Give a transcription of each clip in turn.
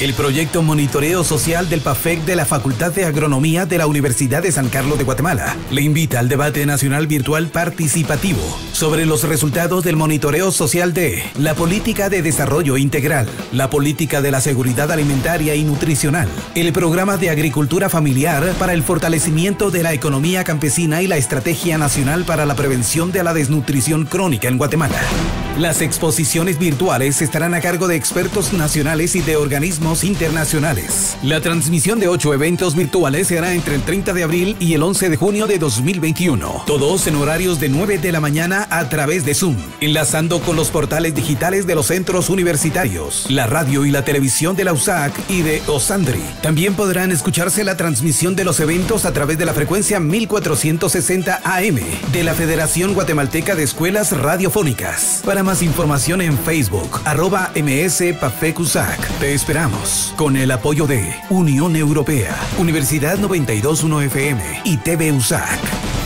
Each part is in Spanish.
El proyecto Monitoreo Social del PAFEC de la Facultad de Agronomía de la Universidad de San Carlos de Guatemala le invita al debate nacional virtual participativo sobre los resultados del monitoreo social de la política de desarrollo integral, la política de la seguridad alimentaria y nutricional, el programa de agricultura familiar para el fortalecimiento de la economía campesina y la estrategia nacional para la prevención de la desnutrición crónica en Guatemala. Las exposiciones virtuales estarán a cargo de expertos nacionales y de organismos internacionales. La transmisión de ocho eventos virtuales se hará entre el 30 de abril y el 11 de junio de 2021, todos en horarios de 9 de la mañana a través de Zoom, enlazando con los portales digitales de los centros universitarios, la radio y la televisión de la USAC y de OSANDRI. También podrán escucharse la transmisión de los eventos a través de la frecuencia 1460 AM de la Federación Guatemalteca de Escuelas Radiofónicas. Para más información en Facebook, arroba Te esperamos con el apoyo de Unión Europea, Universidad 921FM y TV USAC.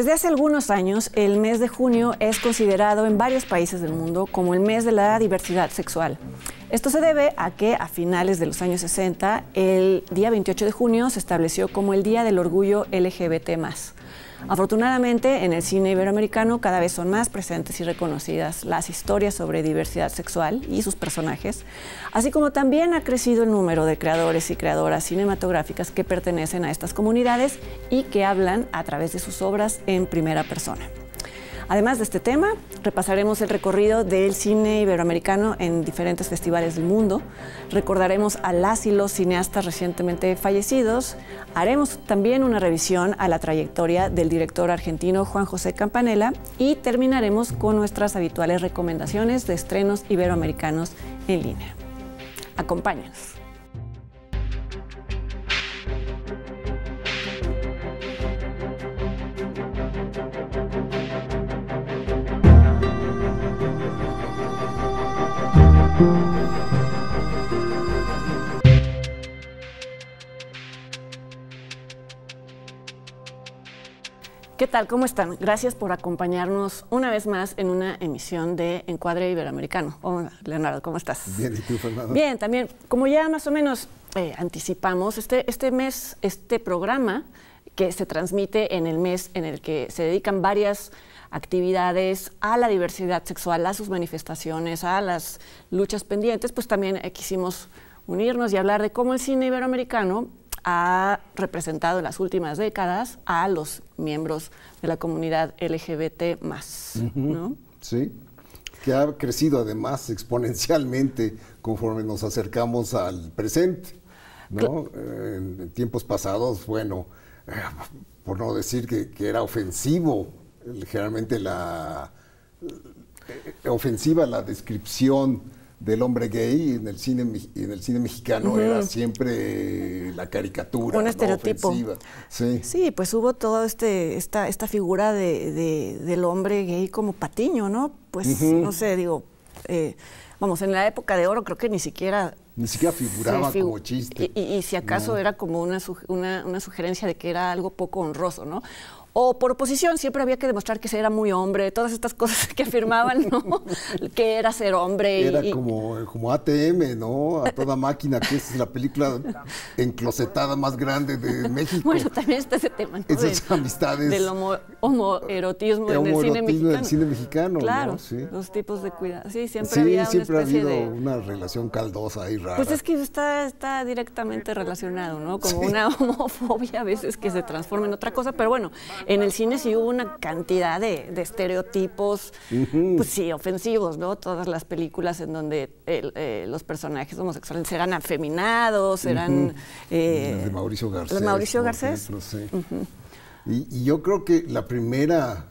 Desde hace algunos años, el mes de junio es considerado en varios países del mundo como el mes de la diversidad sexual. Esto se debe a que a finales de los años 60, el día 28 de junio se estableció como el Día del Orgullo LGBT. Afortunadamente, en el cine iberoamericano cada vez son más presentes y reconocidas las historias sobre diversidad sexual y sus personajes, así como también ha crecido el número de creadores y creadoras cinematográficas que pertenecen a estas comunidades y que hablan a través de sus obras en primera persona. Además de este tema, repasaremos el recorrido del cine iberoamericano en diferentes festivales del mundo, recordaremos a las y los cineastas recientemente fallecidos, haremos también una revisión a la trayectoria del director argentino Juan José Campanella y terminaremos con nuestras habituales recomendaciones de estrenos iberoamericanos en línea. Acompáñanos. ¿Qué tal? ¿Cómo están? Gracias por acompañarnos una vez más en una emisión de Encuadre Iberoamericano. Hola, Leonardo, ¿cómo estás? Bien, ¿y tú, Fernando? Bien, también. Como ya más o menos eh, anticipamos, este, este mes, este programa que se transmite en el mes en el que se dedican varias actividades a la diversidad sexual, a sus manifestaciones, a las luchas pendientes, pues también eh, quisimos unirnos y hablar de cómo el cine iberoamericano ha representado en las últimas décadas a los miembros de la comunidad LGBT más. ¿no? Sí, que ha crecido además exponencialmente conforme nos acercamos al presente. ¿no? en tiempos pasados, bueno, eh, por no decir que era ofensivo generalmente la eh, ofensiva, la descripción del hombre gay en el cine en el cine mexicano era siempre la caricatura un estereotipo sí. sí pues hubo toda este esta esta figura de, del hombre gay como patiño no pues no sé digo eh, vamos en la época de oro creo que ni siquiera ni siquiera figuraba como chiste y, si acaso era como una, una, una sugerencia de que era algo poco honroso no o por oposición siempre había que demostrar que se era muy hombre, todas estas cosas que afirmaban, ¿no? que era ser hombre. Era como, como ATM, ¿no? A toda máquina, que es la película enclosetada más grande de México. Bueno, también está ese tema, ¿no? Esas amistades. Del homoerotismo, en el cine mexicano. El cine mexicano claro, sí. los tipos de cuidados. Sí, siempre había una ha habido una relación caldosa y rara. Pues es que está, está directamente relacionado, ¿no? Como una homofobia a veces que se transforma en otra cosa, pero bueno en el cine sí hubo una cantidad de, estereotipos, pues sí, ofensivos, ¿no? Todas las películas en donde eh, los personajes homosexuales eran afeminados, eran... de eh, Mauricio Garcés. de Mauricio Garcés. No sé. y, yo creo que la primera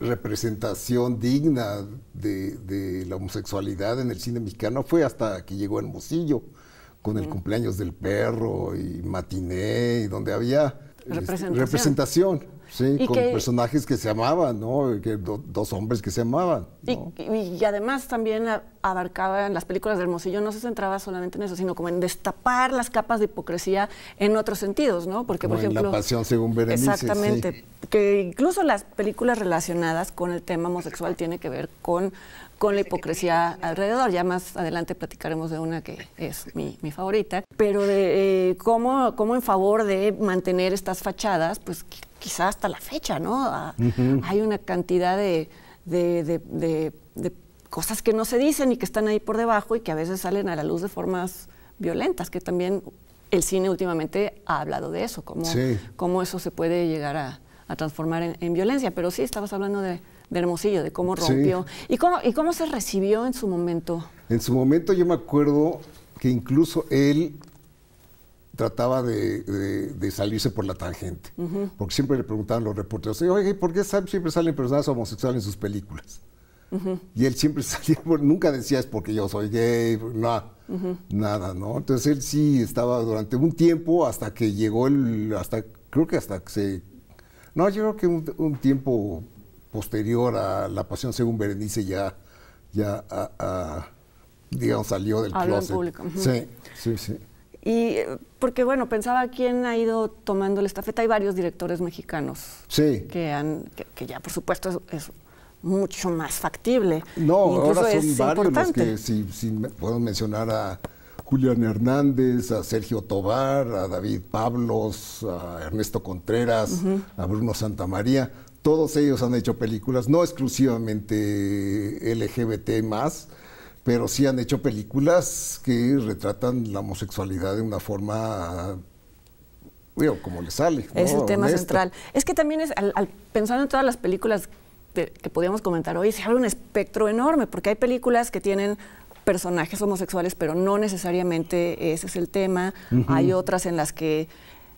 representación digna de, la homosexualidad en el cine mexicano fue hasta que llegó el Hermosillo, con el cumpleaños del perro y matiné, y donde había este, representación. Sí, con personajes que se amaban, ¿no? Que dos hombres que se amaban. Y, además también abarcaba en las películas de Hermosillo, no se centraba solamente en eso, sino como en destapar las capas de hipocresía en otros sentidos, ¿no? Porque, por ejemplo. la pasión según Berenice. Exactamente. Que incluso las películas relacionadas con el tema homosexual tiene que ver con, con la hipocresía alrededor. Ya más adelante platicaremos de una que es mi, favorita. Pero de eh, cómo, cómo en favor de mantener estas fachadas, pues quizás hasta la fecha, ¿no? Hay una cantidad de, cosas que no se dicen y que están ahí por debajo y que a veces salen a la luz de formas violentas, que también el cine últimamente ha hablado de eso, cómo, cómo eso se puede llegar a, transformar en, violencia. Pero sí, estabas hablando de, Hermosillo, de cómo rompió y, cómo, y cómo se recibió en su momento. En su momento yo me acuerdo que incluso él trataba de, salirse por la tangente. Porque siempre le preguntaban los reporteros, oye, ¿por qué siempre salen personas homosexuales en sus películas? Y él siempre salía, nunca decía es porque yo soy gay, nada, nada, ¿no? Entonces él sí estaba durante un tiempo hasta que llegó el, hasta, creo que hasta que se, no, yo creo que un, tiempo posterior a La Pasión según Berenice ya, ya digamos, salió del Sí, sí, sí. Y eh, porque, bueno, pensaba quién ha ido tomando la estafeta. Hay varios directores mexicanos que, han, que, ya, por supuesto, es, mucho más factible. No, ahora son varios que, si, si puedo mencionar a Julián Hernández, a Sergio Tobar, a David Pablos, a Ernesto Contreras, a Bruno Santamaría, todos ellos han hecho películas, no exclusivamente LGBT más, pero sí han hecho películas que retratan la homosexualidad de una forma como le sale. Es el tema central. Es que también es, al, en todas las películas que podíamos comentar hoy, se abre un espectro enorme, porque hay películas que tienen personajes homosexuales, pero no necesariamente ese es el tema. Hay otras en las que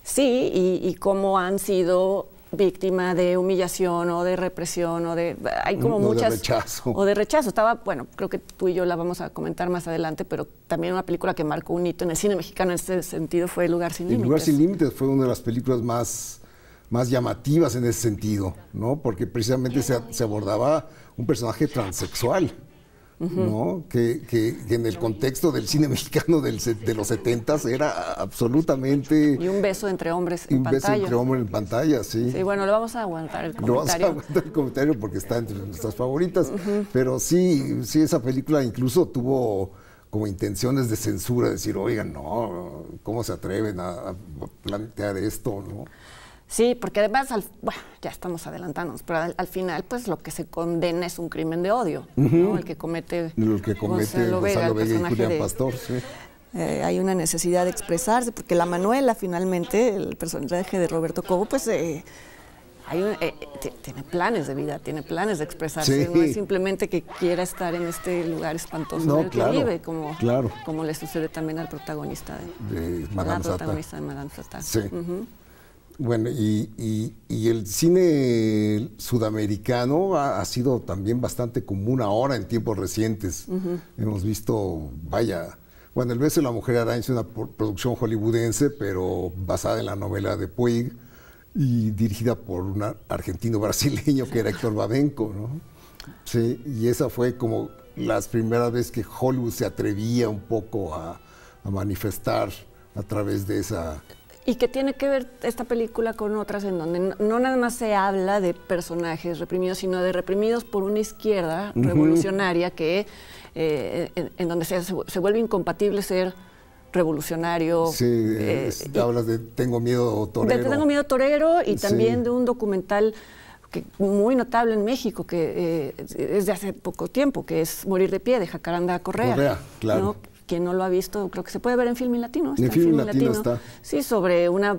sí, y, y cómo han sido víctima de humillación o de represión o de hay como muchas rechazo. o de rechazo estaba bueno creo que tú y yo la vamos a comentar más adelante pero también una película que marcó un hito en el cine mexicano en ese sentido fue El lugar sin límites. lugar sin límites fue una de las películas más más llamativas en ese sentido no porque precisamente se, se abordaba un personaje transexual ¿no? Que, que, en el contexto del cine mexicano del, de los 70 era absolutamente... Y un beso entre hombres en un pantalla. Un beso entre hombres en pantalla, sí. Sí, bueno, lo vamos a aguantar el comentario. Lo vamos a aguantar el comentario porque está entre nuestras favoritas, pero sí, sí, esa película incluso tuvo como intenciones de censura, decir, oigan, no, ¿cómo se atreven a, a plantear esto? ¿no? Sí, porque además, al, bueno, ya estamos adelantándonos, pero al, final, pues lo que se condena es un crimen de odio, El que comete, el que comete Gonzalo, el y Julián Pastor, eh, hay una necesidad de expresarse, porque la Manuela, finalmente, el personaje de Roberto Cobo, pues eh, hay eh, tiene planes de vida, tiene planes de expresarse, no es simplemente que quiera estar en este lugar espantoso en el que vive, como, como le sucede también al protagonista de, Madame Sí. Bueno, y, el cine sudamericano ha, sido también bastante común ahora en tiempos recientes. Hemos visto, vaya, bueno, El beso de la mujer araña es una producción hollywoodense, pero basada en la novela de Puig y dirigida por un argentino brasileño que era Héctor Babenco, ¿no? Sí, y esa fue como las primeras veces que Hollywood se atrevía un poco a manifestar a través de esa y que tiene que ver esta película con otras en donde no, nada más se habla de personajes reprimidos, sino de reprimidos por una izquierda revolucionaria que eh, en, donde se, se, vuelve incompatible ser revolucionario. Sí, eh, eh, hablas de Tengo Miedo Torero. De Tengo Miedo Torero y también de un documental que, muy notable en México, que eh, es de hace poco tiempo, que es Morir de Pie, de Jacaranda Correa. Correa, claro quien no lo ha visto, creo que se puede ver en film Latino. en Latino, Sí, sobre una,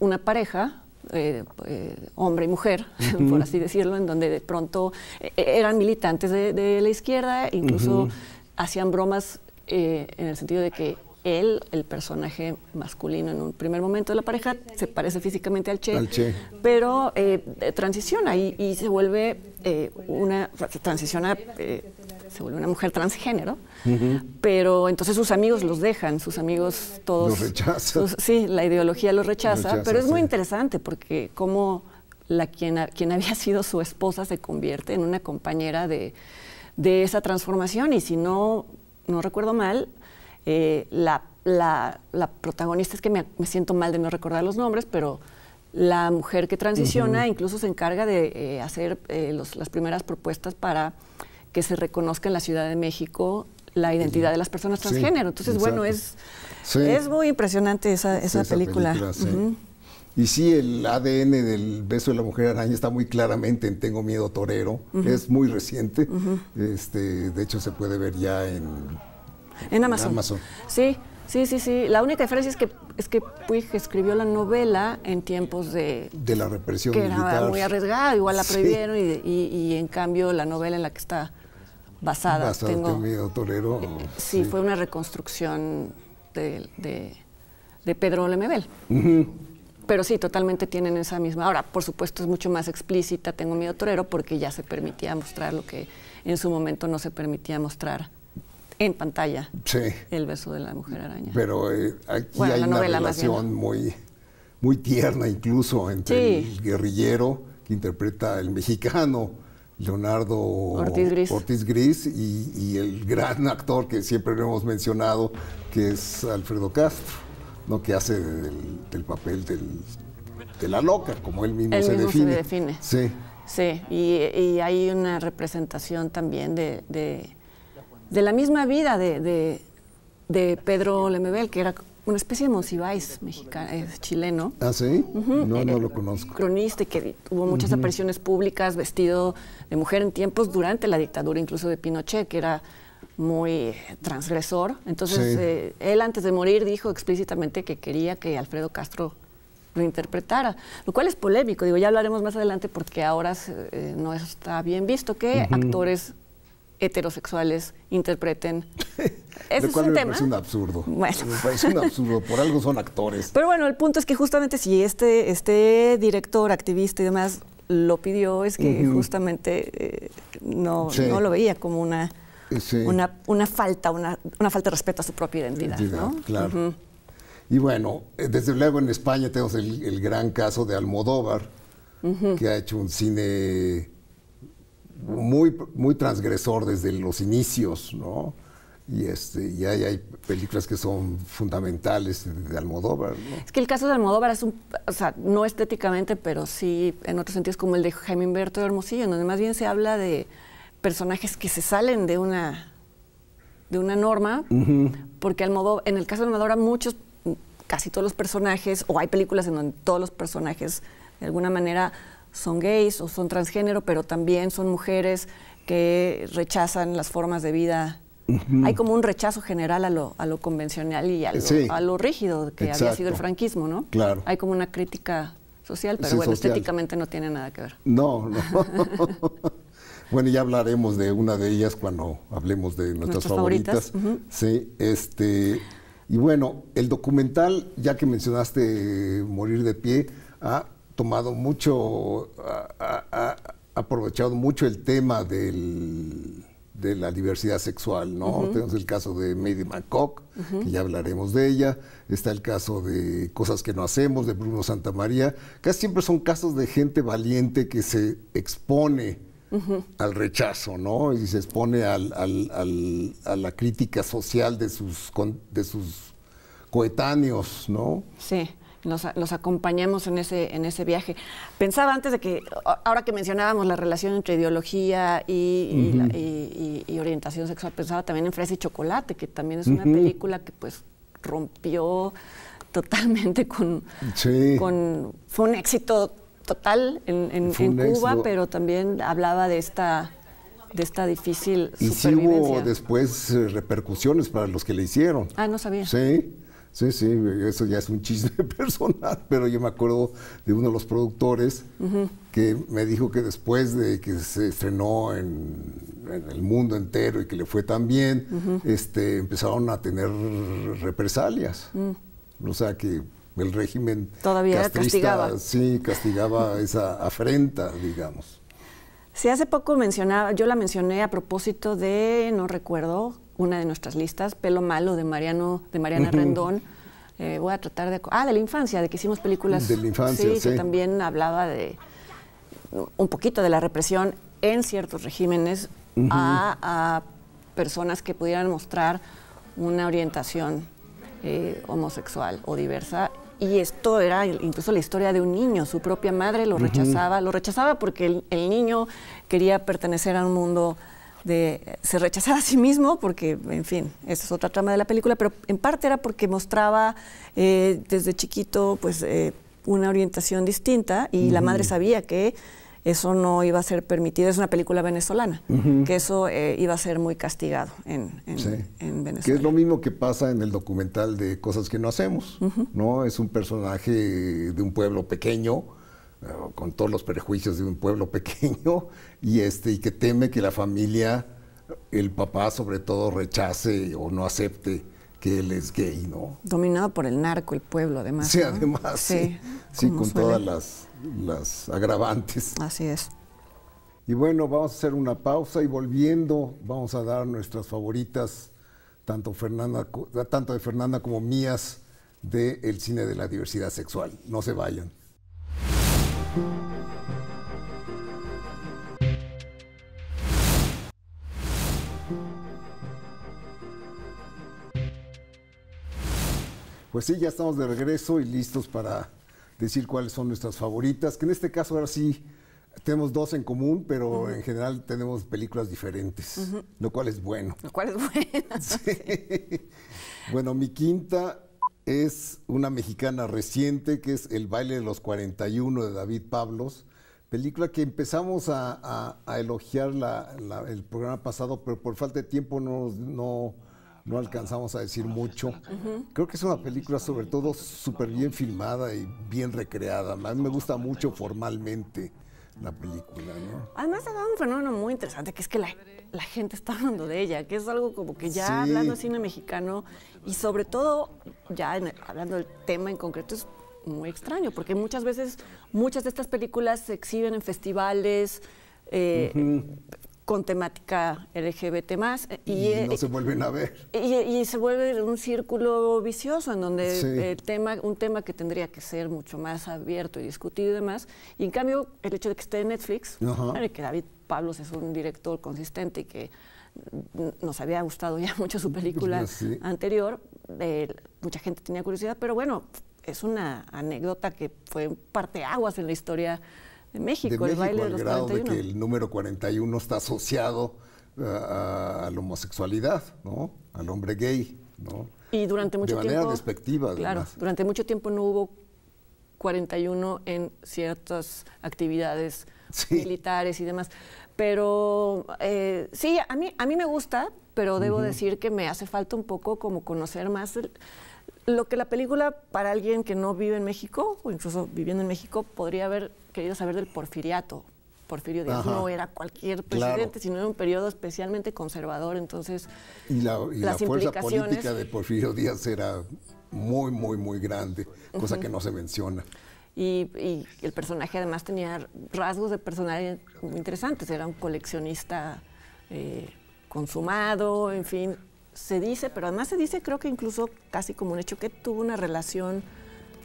una, pareja, eh, eh, hombre y mujer, por así decirlo, en donde de pronto eh, eran militantes de, la izquierda, incluso hacían bromas en el sentido de que él, el personaje masculino en un primer momento de la pareja, se parece físicamente al Che, pero eh, transiciona y, se vuelve una, transiciona se vuelve una mujer transgénero, pero entonces sus amigos los dejan, sus amigos todos... Los rechazan. sí, la ideología los rechaza, pero es muy interesante porque cómo la quien, quien había sido su esposa se convierte en una compañera de, esa transformación y si no, no recuerdo mal, eh, la, protagonista es que me, siento mal de no recordar los nombres, pero la mujer que transiciona incluso se encarga de eh, hacer eh, las primeras propuestas para que se reconozca en la Ciudad de México la identidad de las personas transgénero. Entonces, bueno, es, es muy impresionante esa, esa, película. Y sí, el ADN del beso de la mujer araña está muy claramente en Tengo Miedo Torero. Es muy reciente. este, de hecho, se puede ver ya en, en Amazon. Sí. Sí, sí, sí. La única diferencia es que es que Puig escribió la novela en tiempos de de la represión que era muy arriesgada, igual la prohibieron y, y, y en cambio la novela en la que está basada. Basada tengo, miedo torero. Eh, sí, fue una reconstrucción de, Pedro Lemebel. Pero sí, totalmente tienen esa misma. Ahora, por supuesto, es mucho más explícita Tengo Miedo Torero porque ya se permitía mostrar lo que en su momento no se permitía mostrar en pantalla. Sí. El beso de la mujer araña. Pero eh, aquí hay una relación muy, muy tierna incluso entre el guerrillero que interpreta el mexicano Leonardo Ortiz Gris, y, el gran actor que siempre lo hemos mencionado, que es Alfredo Castro, ¿no? que hace del, papel de la loca, como él mismo, se, define. Sí. Sí, y, hay una representación también de, de, la misma vida de, Pedro Lemebel, que era una especie de Monsiváis mexicano, eh, chileno. ¿Ah, sí? No, no lo conozco. Cronista que tuvo muchas apariciones públicas, vestido de mujer en tiempos durante la dictadura, incluso de Pinochet, que era muy transgresor. Entonces, eh, él antes de morir dijo explícitamente que quería que Alfredo Castro lo interpretara, lo cual es polémico. Digo, ya hablaremos más adelante porque ahora eh, no está bien visto que actores heterosexuales interpreten. es un tema. es absurdo. Me parece un absurdo. Por algo son actores. Pero bueno, el punto es que justamente si este, este director, activista y demás lo pidió es que justamente eh, no, no, lo veía como una, una, falta, una, falta de respeto a su propia identidad. claro. Y bueno, eh, desde luego en España tenemos el, gran caso de Almodóvar, que ha hecho un cine muy, muy transgresor desde los inicios, ¿no? y este y hay, películas que son fundamentales de Almodóvar. Es que el caso de Almodóvar es un, o sea, no estéticamente, pero sí en otros sentidos como el de Jaime Humberto de Hermosillo, donde más bien se habla de personajes que se salen de una de una norma, porque en el caso de Almodóvar muchos casi todos los personajes o hay películas en donde todos los personajes de alguna manera son gays o son transgénero, pero también son mujeres que rechazan las formas de vida hay como un rechazo general a lo, a lo convencional y a lo, rígido que había sido el franquismo, ¿no? Claro. Hay como una crítica social, pero bueno, estéticamente no tiene nada que ver. No, no. bueno, ya hablaremos de una de ellas cuando hablemos de nuestras, favoritas. Sí, este. Y bueno, el documental, ya que mencionaste Morir de Pie, ha tomado mucho, ha aprovechado mucho el tema del de la diversidad sexual, ¿no? Tenemos el caso de Mary McCock, que ya hablaremos de ella. Está el caso de Cosas que no hacemos, de Bruno Santamaría. Casi siempre son casos de gente valiente que se expone al rechazo, ¿no? Y se expone al, al, a la crítica social de sus, de sus coetáneos, ¿no? Sí. Nos acompañamos en ese, en ese viaje. Pensaba antes de que, ahora que mencionábamos la relación entre ideología y, orientación sexual, pensaba también en Fresa y Chocolate, que también es una película que pues rompió totalmente con, fue un éxito total en, Cuba, pero también hablaba de esta de esta difícil situación. Y sí hubo después eh, repercusiones para los que le hicieron. Ah, no sabía. Sí. Sí, sí, eso ya es un chiste personal, pero yo me acuerdo de uno de los productores que me dijo que después de que se estrenó en, el mundo entero y que le fue tan bien, este, empezaron a tener represalias. Mm. O sea que el régimen todavía castigaba. Sí, castigaba esa afrenta, digamos. Si hace poco mencionaba, yo la mencioné a propósito de, no recuerdo, una de nuestras listas, Pelo Malo de Mariano, de Mariana Rendón. Eh, voy a tratar de... Ah, de la infancia, de que hicimos películas... De la infancia, sí. sí. Que también hablaba de un poquito de la represión en ciertos regímenes a, personas que pudieran mostrar una orientación eh, homosexual o diversa y esto era incluso la historia de un niño. Su propia madre lo rechazaba. Lo rechazaba porque el, niño quería pertenecer a un mundo de... Se rechazaba a sí mismo porque, en fin, esa es otra trama de la película, pero en parte era porque mostraba eh, desde chiquito pues eh, una orientación distinta y la madre sabía que eso no iba a ser permitido. Es una película venezolana, que eso eh, iba a ser muy castigado en, Venezuela. Que es lo mismo que pasa en el documental de Cosas que no hacemos, ¿no? Es un personaje de un pueblo pequeño, eh, con todos los prejuicios de un pueblo pequeño, y, este, y que teme que la familia, el papá sobre todo, rechace o no acepte que él es gay, ¿no? Dominado por el narco, el pueblo, además. Sí, además, sí. Sí, con todas las las agravantes. Así es. Y bueno, vamos a hacer una pausa y volviendo vamos a dar nuestras favoritas, tanto, tanto de Fernanda como mías, del cine de la diversidad sexual. No se vayan. Pues sí, ya estamos de regreso y listos para decir cuáles son nuestras favoritas, que en este caso ahora sí tenemos dos en común, pero en general tenemos películas diferentes, lo cual es bueno. Lo cual es bueno. bueno, mi quinta es una mexicana reciente, que es El baile de los 41 de David Pablos, película que empezamos a, elogiar el programa pasado, pero por falta de tiempo no, no no alcanzamos a decir mucho. Creo que es una película sobre todo súper bien filmada y bien recreada. A mí me gusta mucho formalmente la película, ¿no? Además ha dado un fenómeno muy interesante, que es que la, gente está hablando de ella, que es algo como que ya hablando de cine mexicano y sobre todo ya hablando del tema en concreto es muy extraño, porque muchas veces muchas de estas películas se exhiben en festivales, eh, con temática LGBT más. Eh, y, no eh, se vuelven a ver. Y, se vuelve un círculo vicioso en donde el tema, un tema que tendría que ser mucho más abierto y discutido y demás. Y en cambio, el hecho de que esté en Netflix, que David Pablos es un director consistente y que nos había gustado ya mucho su película anterior, eh, mucha gente tenía curiosidad, pero bueno, es una anécdota que fue parte aguas en la historia en México, de México el baile de los grado de que el número 41 está asociado eh, a la homosexualidad, ¿no? Al hombre gay, ¿no? Y durante mucho de tiempo. manera despectiva, Claro, durante mucho tiempo no hubo 41 en ciertas actividades militares y demás. Pero eh, sí, a mí, a mí me gusta, pero debo decir que me hace falta un poco como conocer más lo que la película para alguien que no vive en México, o incluso viviendo en México, podría haber querido saber del porfiriato. Porfirio Díaz no era cualquier presidente, sino era un periodo especialmente conservador, entonces la, política de Porfirio Díaz era muy, muy, muy grande, cosa que no se menciona. Y, el personaje además tenía rasgos de personalidad muy interesantes, era un coleccionista eh, consumado, en fin, se dice, pero además se dice creo que incluso casi como un hecho que tuvo una relación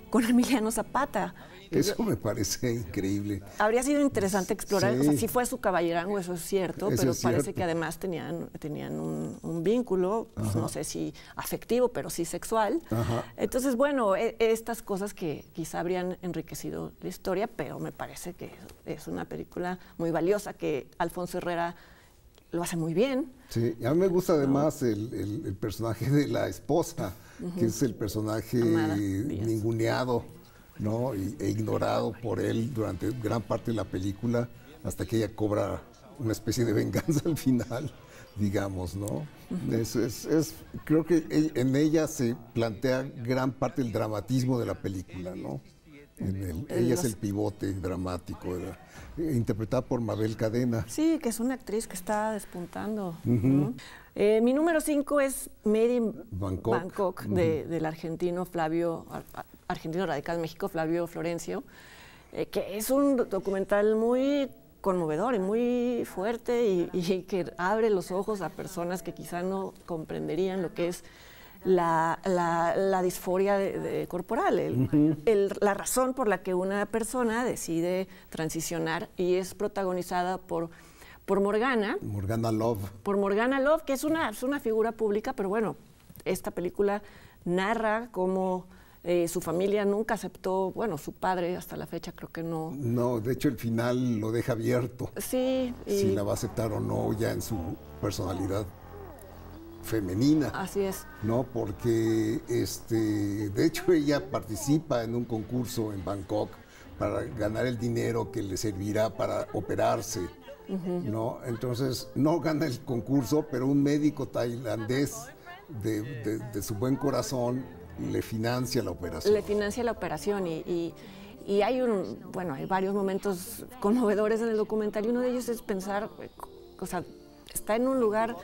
con Emiliano Zapata. Eso me parece increíble. Habría sido interesante explorar, sí. o fue su caballerango, eso es cierto, pero parece que además tenían, tenían un, vínculo, pues, no sé si afectivo, pero sí sexual. Entonces, bueno, e, estas cosas que quizá habrían enriquecido la historia, pero me parece que es una película muy valiosa que Alfonso Herrera lo hace muy bien. Sí, a mí me gusta además el, personaje de la esposa, que es el personaje ninguneado. ¿no? Y, e ignorado por él durante gran parte de la película, hasta que ella cobra una especie de venganza al final, digamos, ¿no? es, creo que e, en ella se plantea gran parte del dramatismo de la película, ¿no? ella es el pivote dramático, interpretada por Mabel Cadena. Sí, que es una actriz que está despuntando. Eh, mi número cinco es Made Bangkok, del argentino Flavio, argentino radical de México, Flavio Florencio, eh, que es un documental muy conmovedor y muy fuerte y, y que abre los ojos a personas que quizá no comprenderían lo que es la, la, la disforia corporal, la razón por la que una persona decide transicionar y es protagonizada por Morgana. Morgana Love. Por Morgana Love, que es una, una figura pública, pero bueno, esta película narra cómo eh, su familia nunca aceptó, bueno, su padre hasta la fecha creo que no. No, de hecho el final lo deja abierto. Sí. Si la va a aceptar o no ya en su personalidad femenina. Así es. ¿No? Porque este, de hecho ella participa en un concurso en Bangkok para ganar el dinero que le servirá para operarse. ¿No? Entonces, no gana el concurso, pero un médico tailandés de, su buen corazón le financia la operación. Le financia la operación y, hay un, bueno, hay varios momentos conmovedores en el documental y uno de ellos es pensar, o sea, está en un lugar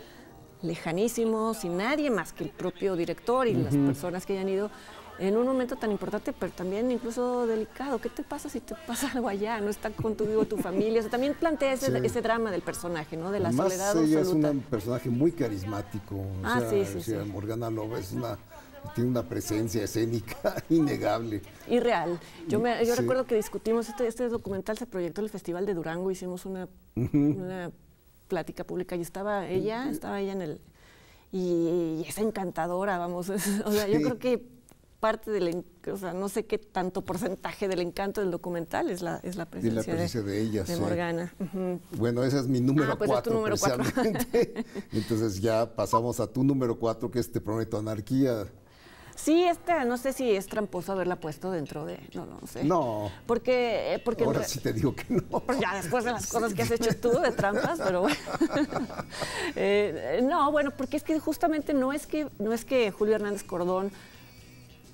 lejanísimos y nadie más que el propio director y las personas que hayan ido en un momento tan importante, pero también incluso delicado. ¿Qué te pasa si te pasa algo allá? No está con tu tu familia. O sea, también plantea ese, drama del personaje, ¿no? De la Además, soledad ella es un personaje muy carismático. ah, sí, sí, Morgana López una tiene una presencia escénica innegable. Y real. Yo, me, yo recuerdo que discutimos, este, este, documental se proyectó en el Festival de Durango, hicimos una plática pública y estaba ella, estaba ella en el... Y, es encantadora, vamos. o sea, yo creo que parte del, o sea, no sé qué tanto porcentaje del encanto del documental es la, es la presencia de, ella, de Morgana. Bueno, ese es mi número ah, pues, cuatro, Cuatro. Entonces ya pasamos a tu número cuatro, que es Te Prometo Anarquía. Sí, no sé si es tramposo haberla puesto dentro de. No, no sé. No. Porque. Eh, porque Ahora sí te digo que no. Pues ya después de las cosas que has hecho tú de trampas, pero bueno. Eh, no, bueno, porque es que justamente no es que, no es que Julio Hernández Cordón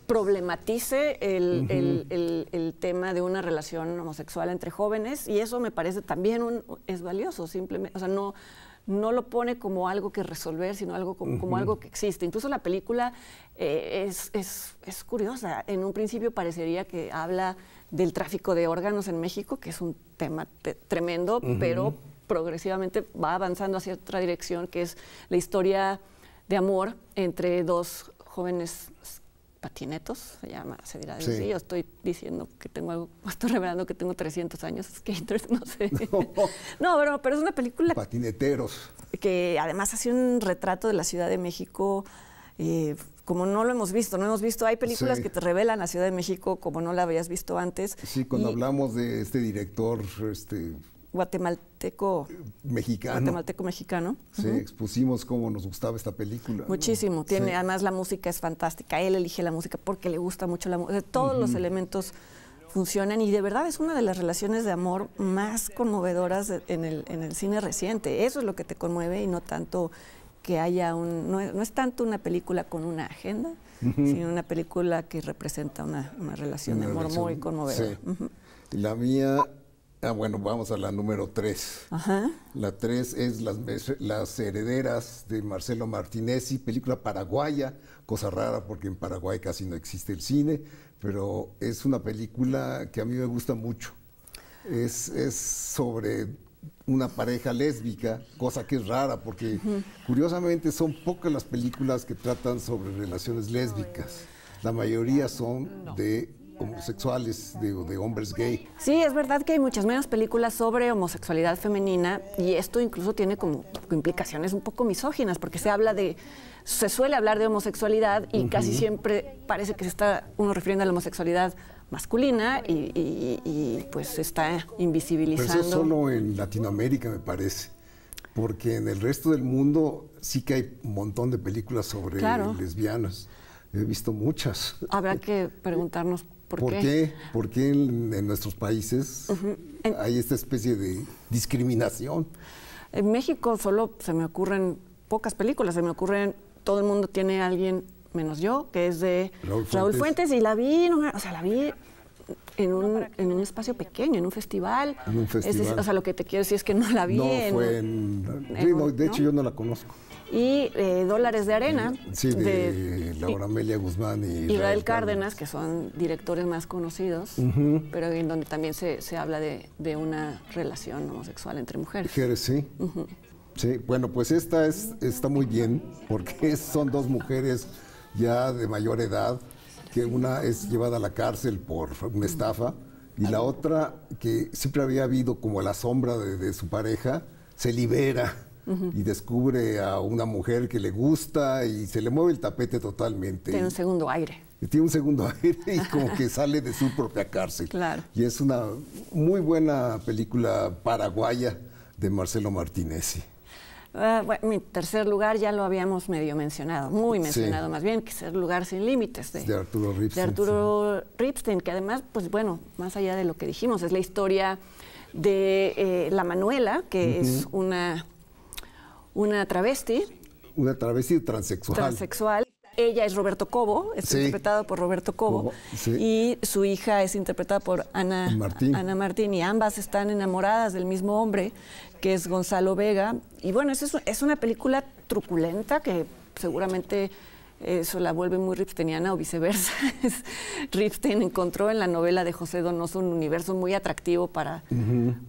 problematice el, el, tema de una relación homosexual entre jóvenes y eso me parece también un, es valioso, simplemente, o sea, no, no lo pone como algo que resolver, sino algo como, algo que existe. Incluso la película eh, es, curiosa. En un principio parecería que habla del tráfico de órganos en México, que es un tema tremendo, pero progresivamente va avanzando hacia otra dirección, que es la historia de amor entre dos jóvenes patinetos, se llama, se dirá sí. yo estoy diciendo que tengo algo, estoy revelando que tengo 300 años, que no sé. No, pero, es una película... Patineteros. Que además hace un retrato de la Ciudad de México, eh, como no lo hemos visto, no hemos visto, hay películas que te revelan la Ciudad de México como no la habías visto antes. Sí, cuando hablamos de este director, este guatemalteco mexicano. Guatemalteco mexicano. Sí, expusimos cómo nos gustaba esta película. Muchísimo. Tiene, además la música es fantástica. Él elige la música porque le gusta mucho la música. Todos los elementos funcionan y de verdad es una de las relaciones de amor más conmovedoras en, el, cine reciente. Eso es lo que te conmueve y no tanto que haya un, no es, tanto una película con una agenda, sino una película que representa una, relación de amor muy conmovedora. La mía Ah, bueno, vamos a la número 3. La tres es las, Herederas de Marcelo Martínez y película paraguaya, cosa rara porque en Paraguay casi no existe el cine, pero es una película que a mí me gusta mucho. Es, sobre una pareja lésbica, cosa que es rara porque curiosamente son pocas las películas que tratan sobre relaciones lésbicas. La mayoría son de homosexuales, de, hombres gay. Sí, es verdad que hay muchas menos películas sobre homosexualidad femenina y esto incluso tiene como implicaciones un poco misóginas porque se habla de, se suele hablar de homosexualidad y casi siempre parece que se está uno refiriendo a la homosexualidad masculina y, pues está invisibilizando. eso solo en Latinoamérica me parece porque en el resto del mundo sí que hay un montón de películas sobre lesbianas. He visto muchas. Habrá que preguntarnos ¿Por, qué? ¿Por qué en, nuestros países hay esta especie de discriminación? En México solo se me ocurren pocas películas, se me ocurren, todo el mundo tiene a alguien menos yo, que es de Raúl Fuentes, y la vi, o sea, la vi en un, espacio pequeño, en un festival. En un festival. o sea, lo que te quiero decir es que no la vi. No, en, fue en... de hecho, yo no la conozco y eh, Dólares de Arena. Sí, de, Laura Amelia Guzmán y Israel, Cárdenas, que son directores más conocidos, pero en donde también se, habla de, una relación homosexual entre mujeres. Mujeres, sí. Sí, bueno, pues esta es, está muy bien, porque son dos mujeres ya de mayor edad, que una es llevada a la cárcel por una estafa, y la otra, que siempre había habido como la sombra de su pareja, se libera y descubre a una mujer que le gusta y se le mueve el tapete totalmente. Tiene un segundo aire. tiene un segundo aire y como que sale de su propia cárcel. Claro. Y es una muy buena película paraguaya de Marcelo Martínez. Ah, mi tercer lugar ya lo habíamos medio mencionado, muy mencionado más bien, que es el lugar sin límites de, Arturo Ripstein. que además, pues bueno, más allá de lo que dijimos, es la historia de eh, La Manuela, que es una una travesti. Una travesti transexual. Transexual. Ella es Roberto Cobo, es interpretado por Roberto Cobo, y su hija es interpretada por Ana Martín. Ana Martín, y ambas están enamoradas del mismo hombre, que es Gonzalo Vega. Y bueno, es, es una película truculenta que seguramente eso la vuelve muy ripsteniana o viceversa. Ripstein encontró en la novela de José Donoso un universo muy atractivo para,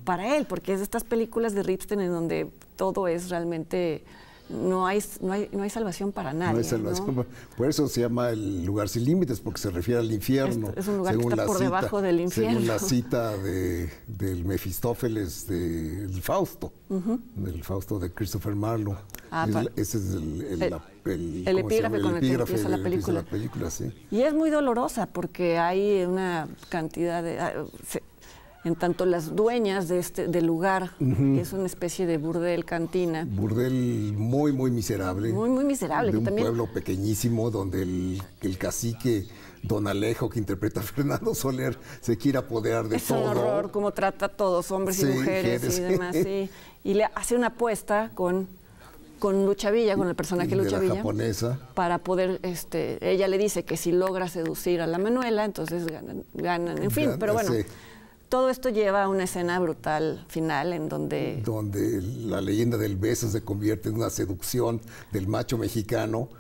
para él, porque es de estas películas de Ripstein en donde todo es realmente no hay, no hay, no hay salvación para nadie. No Por eso se llama el lugar sin límites, porque se refiere al infierno. Es, un lugar que está por debajo del infierno. es la cita de, del Mefistófeles del de, Fausto, del Fausto de Christopher Marlowe. Ah, ese es el, el, epígrafe con el que empieza la película. Y es muy dolorosa porque hay una cantidad de... Ah, en tanto las dueñas de este del lugar, que es una especie de burdel cantina. Burdel muy, muy miserable. Muy, muy miserable. De un pueblo pequeñísimo donde el, cacique... Don Alejo, que interpreta Fernando Soler, se quiere apoderar de todo. Es un horror como trata a todos, hombres y mujeres y demás. Y le hace una apuesta con, con Lucha con el personaje luchavilla Lucha Para poder, este, ella le dice que si logra seducir a la Manuela, entonces ganan, en fin, pero bueno todo esto lleva a una escena brutal final en donde... Donde la leyenda del beso se convierte en una seducción del macho mexicano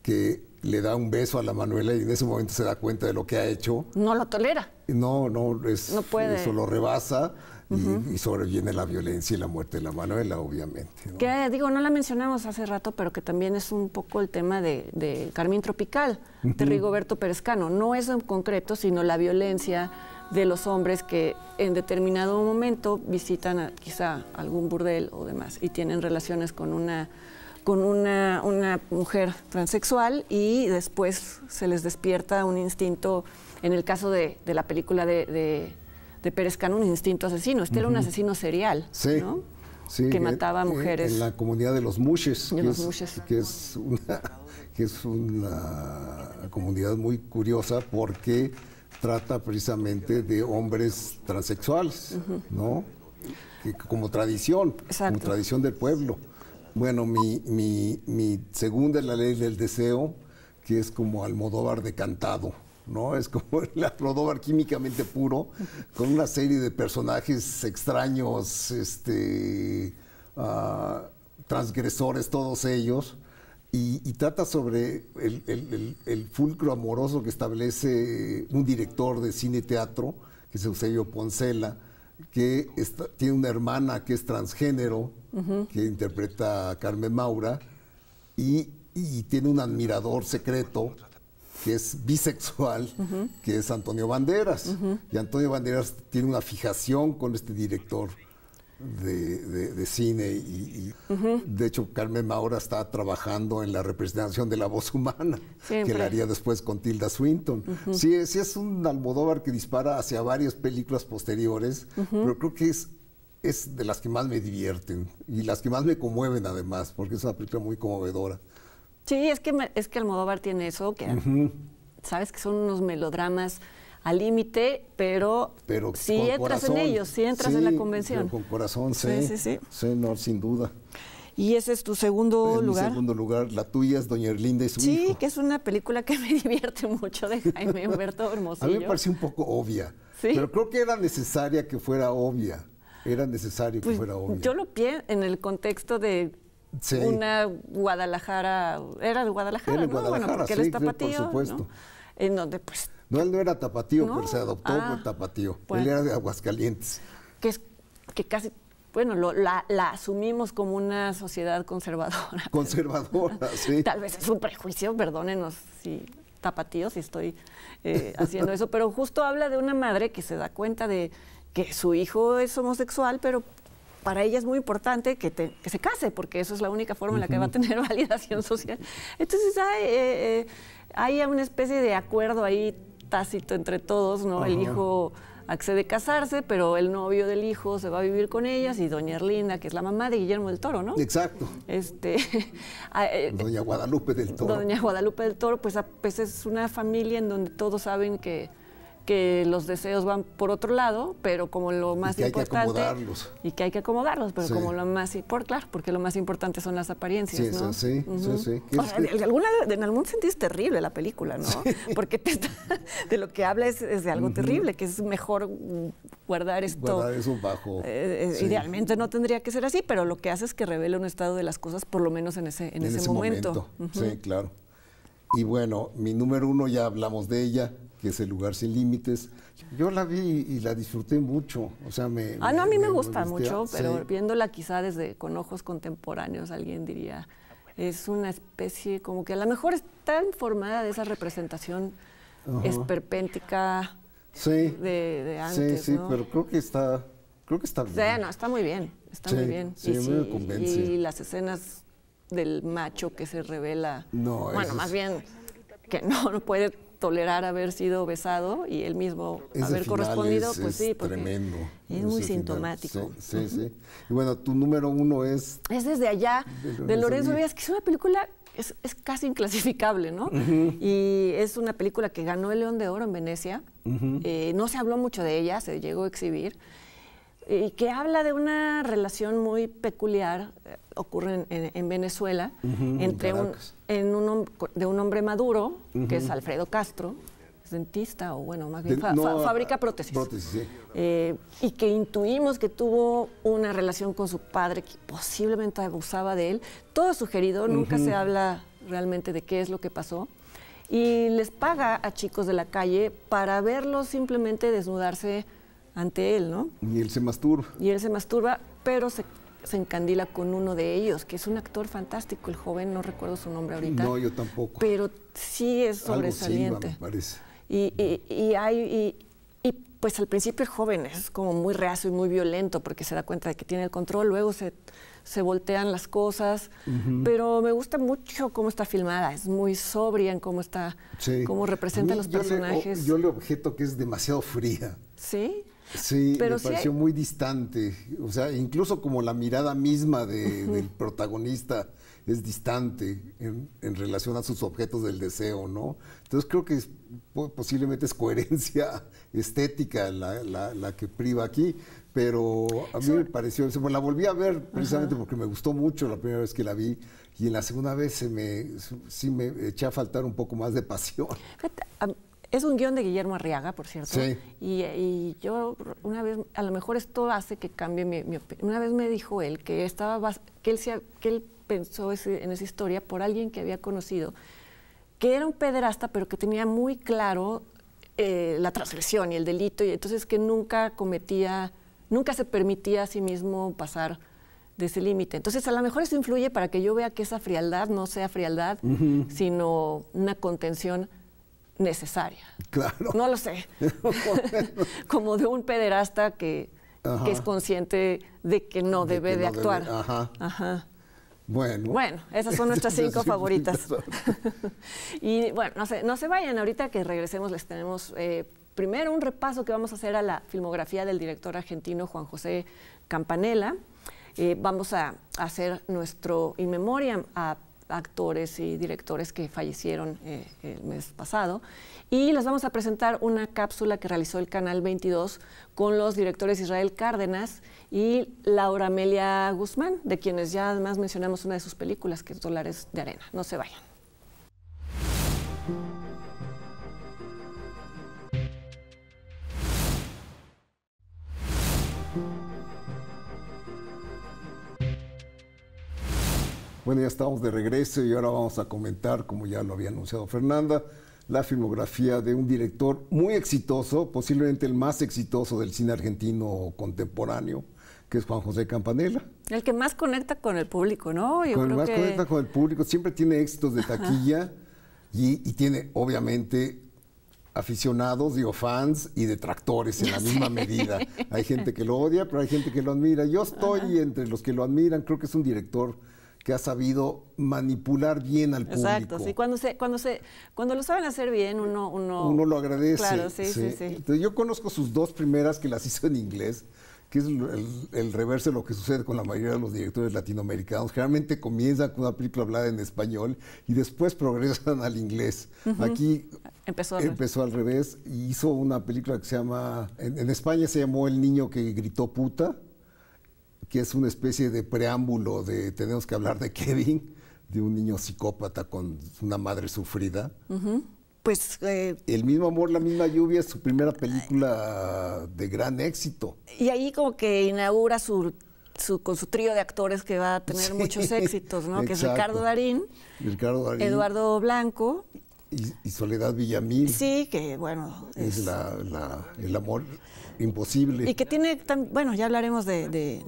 que le da un beso a la Manuela y en ese momento se da cuenta de lo que ha hecho. No lo tolera. No, no, es, no puede. eso lo rebasa y, sobreviene la violencia y la muerte de la Manuela, obviamente. Que digo, no la mencionamos hace rato, pero que también es un poco el tema de, Carmín Tropical, de Rigoberto Perezcano. No es en concreto, sino la violencia de los hombres que en determinado momento visitan quizá algún burdel o demás y tienen relaciones con una con una, mujer transexual y después se les despierta un instinto, en el caso de, la película de, de, un instinto asesino. Este era un asesino serial, que eh, mataba a eh, mujeres. En la comunidad de los mushes. que es, que es una comunidad muy curiosa porque trata precisamente de hombres transexuales, ¿no? como tradición, como tradición del pueblo. Bueno, mi, segunda es la ley del deseo, que es como Almodóvar decantado, ¿no? Es como el Almodóvar químicamente puro, con una serie de personajes extraños, este, ah, transgresores, todos ellos, y, trata sobre el, fulcro amoroso que establece un director de cine y teatro, que es Eusebio Poncela, que tiene una hermana que es transgénero, que interpreta a Carmen Maura, y, tiene un admirador secreto que es bisexual, que es Antonio Banderas. Y Antonio Banderas tiene una fijación con este director de, cine y, de hecho Carmen Maura está trabajando en la representación de la voz humana, que la haría después con Tilda Swinton. si sí, es un Almodóvar que dispara hacia varias películas posteriores, pero creo que es, es de las que más me divierten y las que más me conmueven además, porque es una película muy conmovedora. Sí, es que, es que Almodóvar tiene eso, que sabes que son unos melodramas al límite, pero, pero sí entras en ellos, si entras en la convención. con corazón, sí. Sí, sí, sí. sin duda. Y ese es tu segundo lugar. segundo lugar, la tuya es Doña Erlinda y su Sí, que es una película que me divierte mucho de Jaime Humberto Hermosillo. A mí me pareció un poco obvia, pero creo que era necesaria que fuera obvia. Era necesario que pues, fuera obvia. Yo lo pienso en el contexto de una Guadalajara, era de Guadalajara, ¿no? bueno, porque sí, él por supuesto. En donde pues no, él no era tapatío, por pero se adoptó ah, por tapatío. Él era de Aguascalientes. Que es que casi, bueno, la, asumimos como una sociedad conservadora. Conservadora, sí. Tal vez es un prejuicio, perdónenos si tapatío, si estoy eh, haciendo eso, pero justo habla de una madre que se da cuenta de que su hijo es homosexual, pero para ella es muy importante que, se case, porque eso es la única forma en la que va a tener validación social. Entonces eh, eh, hay una especie de acuerdo ahí tácito entre todos, ¿no? El hijo accede a casarse, pero el novio del hijo se va a vivir con ellas y doña Erlinda, que es la mamá de Guillermo del Toro, ¿no? Exacto. Este, eh, doña Guadalupe del Toro. Doña Guadalupe del Toro, pues, pues es una familia en donde todos saben que que los deseos van por otro lado, pero como lo más y que importante... Hay que acomodarlos. Y que hay que acomodarlos, pero como lo más... Por, claro, porque lo más importante son las apariencias, sí, ¿no? Sí, sí, sí. en, algún sentido es terrible la película, ¿no? Porque de lo que habla es, de algo terrible, que es mejor guardar esto... Guardar eso bajo. Eh, eh, idealmente no tendría que ser así, pero lo que hace es que revela un estado de las cosas, por lo menos en ese, en, ese, momento. Sí, claro. Y bueno, mi número uno ya hablamos de ella que es el lugar sin límites. Yo la vi y la disfruté mucho. O sea, me, ah, no, a mí me, gusta mucho, pero viéndola quizá desde con ojos contemporáneos, alguien diría, es una especie como que a lo mejor está informada de esa representación esperpéntica de, antes. Sí, sí, pero creo que está, creo que está bien. está muy bien, está muy bien. y, las escenas del macho que se revela. bueno, más bien que no, no puede tolerar haber sido besado y él mismo haber correspondido, pues sí, porque tremendo. es muy sintomático. Sí, sí, Y bueno, tu número uno es... Es desde allá, de Lorenzo, de que es una película es, es, casi inclasificable, ¿no? Y es una película que ganó el León de Oro en Venecia. Eh, no se habló mucho de ella, se llegó a exhibir y que habla de una relación muy peculiar, eh, ocurre en, Venezuela, entre un, de un hombre maduro, que es Alfredo Castro, es dentista o bueno, más bien fabrica ah, prótesis. Eh, y que intuimos que tuvo una relación con su padre que posiblemente abusaba de él. Todo es sugerido, nunca se habla realmente de qué es lo que pasó. Y les paga a chicos de la calle para verlos simplemente desnudarse ante él, ¿no? Y él se masturba. Y él se masturba, pero se, encandila con uno de ellos, que es un actor fantástico, el joven, no recuerdo su nombre ahorita. No, yo tampoco. Pero sí es sobresaliente. Algo me parece. Y, y, y hay, y, pues al principio es joven es como muy reazo y muy violento porque se da cuenta de que tiene el control, luego se, se voltean las cosas, pero me gusta mucho cómo está filmada, es muy sobria en cómo está, cómo representa los personajes. Yo le, yo le objeto que es demasiado fría. ¿Sí? Sí, me pareció muy distante. O sea, incluso como la mirada misma del protagonista es distante en, relación a sus objetos del deseo, ¿no? Entonces creo que posiblemente es coherencia estética la, la, que priva aquí pero a mí me pareció, la volví a ver precisamente porque me gustó mucho la primera vez que la vi y en la segunda vez se me, sí me eché a faltar un poco más de pasión. Es un guión de Guillermo Arriaga, por cierto. Y, yo una vez, a lo mejor esto hace que cambie mi, opinión. Una vez me dijo él que estaba que él, que él pensó en esa historia por alguien que había conocido, que era un pederasta, pero que tenía muy claro eh, la transgresión y el delito, y entonces que nunca cometía, nunca se permitía a sí mismo pasar de ese límite. Entonces, a lo mejor eso influye para que yo vea que esa frialdad no sea frialdad, sino una contención necesaria. Claro. No lo sé. Como de un pederasta que, es consciente de que no debe de, actuar. Ajá. Bueno. Bueno, esas son nuestras cinco favoritas. y bueno, no se, vayan, ahorita que regresemos les tenemos eh, primero un repaso que vamos a hacer a la filmografía del director argentino Juan José Campanella. Eh, vamos a hacer nuestro in memoriam a actores y directores que fallecieron eh, el mes pasado. Y les vamos a presentar una cápsula que realizó el Canal 22 con los directores Israel Cárdenas y Laura Amelia Guzmán, de quienes ya además mencionamos una de sus películas, que es Dólares de Arena. No se vayan. Bueno, ya estamos de regreso y ahora vamos a comentar, como ya lo había anunciado Fernanda, la filmografía de un director muy exitoso, posiblemente el más exitoso del cine argentino contemporáneo, que es Juan José Campanella. El que más conecta con el público, ¿no? Yo con el más conecta con el público, siempre tiene éxitos de taquilla y, tiene, obviamente, aficionados, digo, fans y detractores en la misma medida. Hay gente que lo odia, pero hay gente que lo admira. Yo estoy entre los que lo admiran, creo que es un director que ha sabido manipular bien al público. Exacto, sí, cuando se, cuando se, cuando lo saben hacer bien, uno, uno, uno lo agradece. Claro, sí, sí, sí. yo conozco sus dos primeras que las hizo en inglés, que es el, el, reverso de lo que sucede con la mayoría de los directores latinoamericanos. Generalmente comienzan con una película hablada en español y después progresan al inglés. Aquí empezó al, empezó al revés y hizo una película que se llama, en España se llamó El niño que gritó puta que es una especie de preámbulo de tenemos que hablar de Kevin, de un niño psicópata con una madre sufrida. Pues eh, El mismo amor, la misma lluvia es su primera película de gran éxito. Y ahí como que inaugura su su, con su trío de actores que va a tener muchos éxitos, ¿no? Que es Ricardo Darín, Eduardo Blanco. Y, Soledad Villamil. Sí, que bueno. Es, es el amor imposible. Y que tiene, tan, bueno, ya hablaremos de,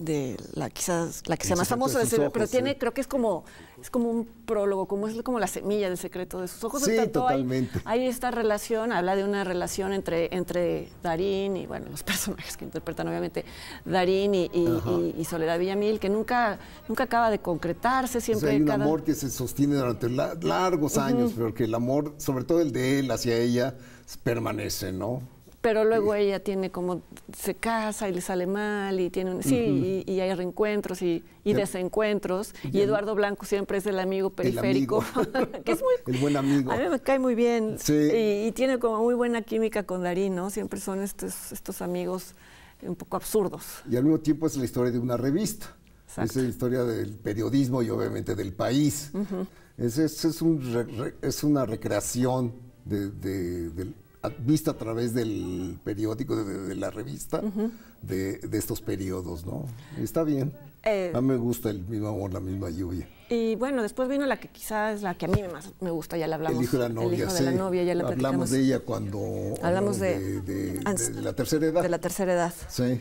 la quizás la que sea más famosa, de pero tiene, creo que es como, es como un prólogo, como es como la semilla del secreto de sus ojos. Sí, totalmente. Hay, esta relación, habla de una relación entre, entre Darín y, bueno, los personajes que interpretan obviamente Darín y, Soledad Villamil, que nunca, nunca acaba de concretarse, siempre. hay un amor que se sostiene durante largos años, pero que el amor, sobre todo el de él hacia ella, permanece, ¿no? pero luego ella tiene como, se casa y le sale mal y tiene sí, y, hay reencuentros y, desencuentros. Y Eduardo Blanco siempre es el amigo periférico, el que es muy... buen amigo. A mí me cae muy bien. Y, tiene como muy buena química con Darín, ¿no? Siempre son estos, estos amigos un poco absurdos. Y al mismo tiempo es la historia de una revista. Es la historia del periodismo y obviamente del país. es, es, una recreación de, de, vista a través del periódico, de, la revista, de, estos periodos, ¿no? Está bien. Eh, a mí me gusta el mismo amor, la misma lluvia. Y bueno, después vino la que quizás es la que a mí más me gusta, ya la hablamos. El hijo de la novia, el hijo de la novia, ya la Hablamos de ella cuando... Hablamos de, de, la tercera edad. De la tercera edad. Sí.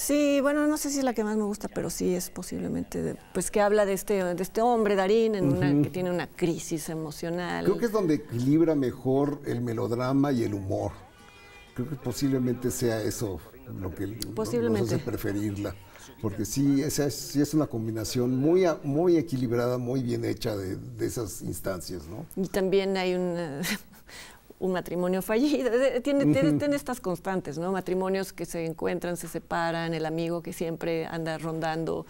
Sí, bueno, no sé si es la que más me gusta, pero sí es posiblemente, pues que habla de este, de este hombre, Darín, en que tiene una crisis emocional. Creo que es donde equilibra mejor el melodrama y el humor. Creo que posiblemente sea eso lo que posiblemente. nos hace preferirla. Porque sí, esa es, sí es una combinación muy, muy equilibrada, muy bien hecha de, esas instancias, ¿no? Y también hay un... un matrimonio fallido, tiene, estas constantes, ¿no? Matrimonios que se encuentran, se separan, el amigo que siempre anda rondando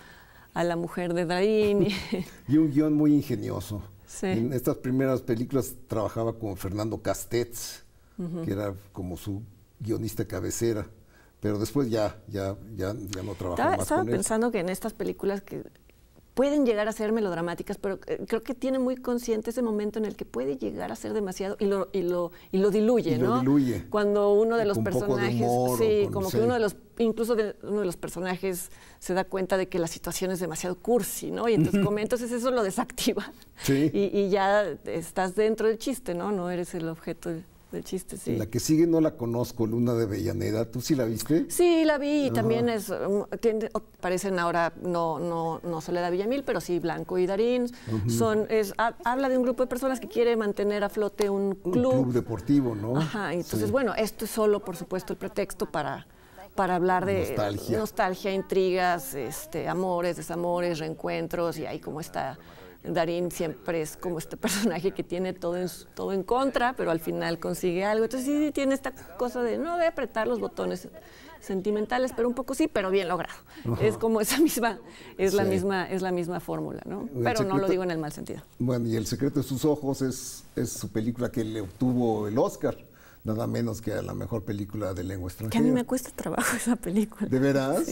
a la mujer de Daín. y un guión muy ingenioso. En estas primeras películas trabajaba con Fernando Castets, que era como su guionista cabecera pero después ya, ya, ya, ya no trabajaba más Estaba pensando que en estas películas que pueden llegar a ser melodramáticas, pero eh, creo que tiene muy consciente ese momento en el que puede llegar a ser demasiado y lo, y lo, y lo diluye, ¿no? Cuando uno de los personajes, sí, como que uno de los, incluso uno de los personajes se da cuenta de que la situación es demasiado cursi, ¿no? Y entonces, como, entonces eso lo desactiva. Sí. Y, ya estás dentro del chiste, ¿no? No eres el objeto chiste, sí. La que sigue no la conozco, Luna de Bellaneda. ¿Tú sí la viste? Sí, la vi y también es, um, parecen ahora no, no, no da Villamil, pero sí Blanco y Darín. Son, es, habla de un grupo de personas que quiere mantener a flote un club. Un club deportivo, ¿no? Ajá, entonces bueno, esto es solo, por supuesto, el pretexto para para hablar de nostalgia. nostalgia, intrigas, este, amores, desamores, reencuentros y ahí como está Darín siempre es como este personaje que tiene todo en, todo en contra, pero al final consigue algo. Entonces sí, tiene esta cosa de no de apretar los botones sentimentales, pero un poco sí, pero bien logrado. Es como esa misma, es la misma, es la misma fórmula, ¿no? pero no lo digo en el mal sentido. Bueno, y El secreto de sus ojos es, es su película que le obtuvo el Oscar nada menos que a la mejor película de lengua extranjera. Que a mí me cuesta trabajo esa película. ¿De veras?